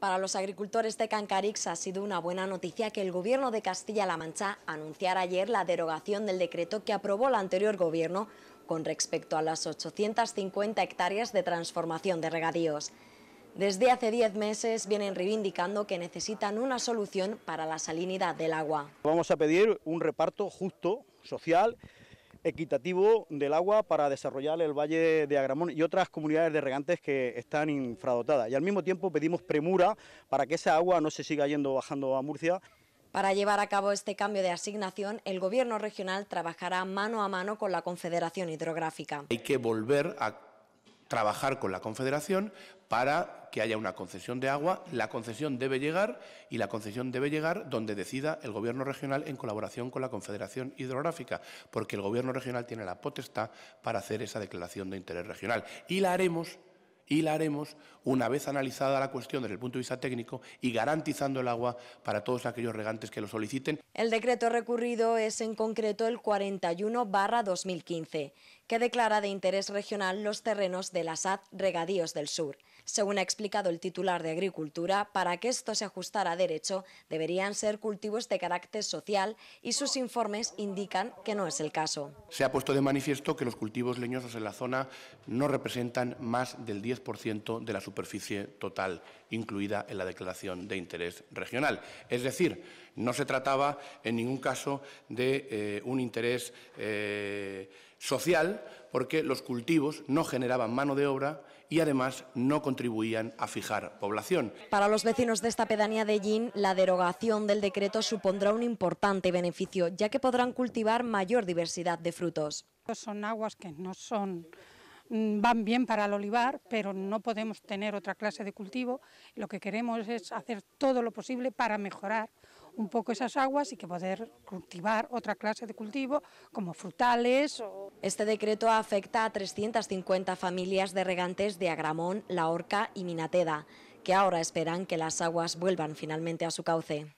Para los agricultores de Cancarix ha sido una buena noticia que el Gobierno de Castilla-La Mancha anunciara ayer la derogación del decreto que aprobó el anterior Gobierno con respecto a las 850 hectáreas de transformación de regadíos. Desde hace 10 meses vienen reivindicando que necesitan una solución para la salinidad del agua. Vamos a pedir un reparto justo, social, equitativo del agua para desarrollar el Valle de Agramón y otras comunidades de regantes que están infradotadas. Y al mismo tiempo pedimos premura para que esa agua no se siga yendo bajando a Murcia. Para llevar a cabo este cambio de asignación, el Gobierno regional trabajará mano a mano con la Confederación Hidrográfica. Hay que volver a trabajar con la Confederación para que haya una concesión de agua. La concesión debe llegar y la concesión debe llegar donde decida el Gobierno regional en colaboración con la Confederación Hidrográfica, porque el Gobierno regional tiene la potestad para hacer esa declaración de interés regional. Y la haremos y la haremos una vez analizada la cuestión desde el punto de vista técnico y garantizando el agua para todos aquellos regantes que lo soliciten. El decreto recurrido es en concreto el 41 2015 que declara de interés regional los terrenos de la SAD Regadíos del Sur. Según ha explicado el titular de Agricultura, para que esto se ajustara a derecho, deberían ser cultivos de carácter social y sus informes indican que no es el caso. Se ha puesto de manifiesto que los cultivos leñosos en la zona no representan más del 10% de la superficie total incluida en la declaración de interés regional. Es decir, no se trataba en ningún caso de eh, un interés eh, social porque los cultivos no generaban mano de obra y además no contribuían a fijar población. Para los vecinos de esta pedanía de Yin, la derogación del decreto supondrá un importante beneficio, ya que podrán cultivar mayor diversidad de frutos. Son aguas que no son mm, van bien para el olivar, pero no podemos tener otra clase de cultivo. Lo que queremos es hacer todo lo posible para mejorar un poco esas aguas y que poder cultivar otra clase de cultivo como frutales. Este decreto afecta a 350 familias de regantes de Agramón, La Horca y Minateda, que ahora esperan que las aguas vuelvan finalmente a su cauce.